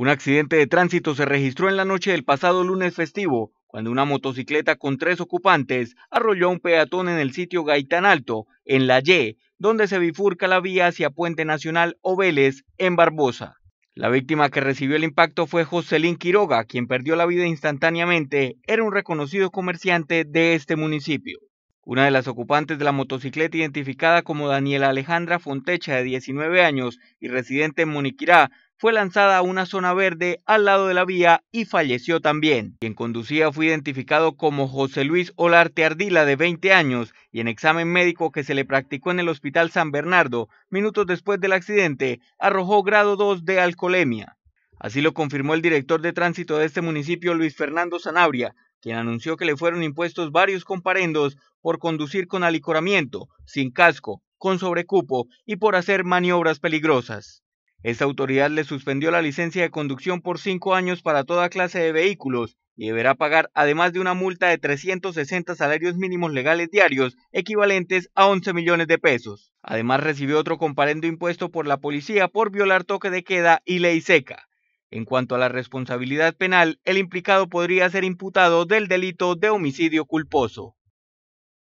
Un accidente de tránsito se registró en la noche del pasado lunes festivo, cuando una motocicleta con tres ocupantes arrolló a un peatón en el sitio Gaitán Alto, en La Y, donde se bifurca la vía hacia Puente Nacional Oveles, en Barbosa. La víctima que recibió el impacto fue Joselín Quiroga, quien perdió la vida instantáneamente, era un reconocido comerciante de este municipio. Una de las ocupantes de la motocicleta identificada como Daniela Alejandra Fontecha, de 19 años y residente en Moniquirá, fue lanzada a una zona verde al lado de la vía y falleció también. Quien conducía fue identificado como José Luis Olarte Ardila, de 20 años, y en examen médico que se le practicó en el Hospital San Bernardo, minutos después del accidente, arrojó grado 2 de alcoholemia. Así lo confirmó el director de tránsito de este municipio, Luis Fernando Sanabria, quien anunció que le fueron impuestos varios comparendos por conducir con alicoramiento, sin casco, con sobrecupo y por hacer maniobras peligrosas. Esta autoridad le suspendió la licencia de conducción por cinco años para toda clase de vehículos y deberá pagar además de una multa de 360 salarios mínimos legales diarios, equivalentes a 11 millones de pesos. Además recibió otro comparendo impuesto por la policía por violar toque de queda y ley seca. En cuanto a la responsabilidad penal, el implicado podría ser imputado del delito de homicidio culposo.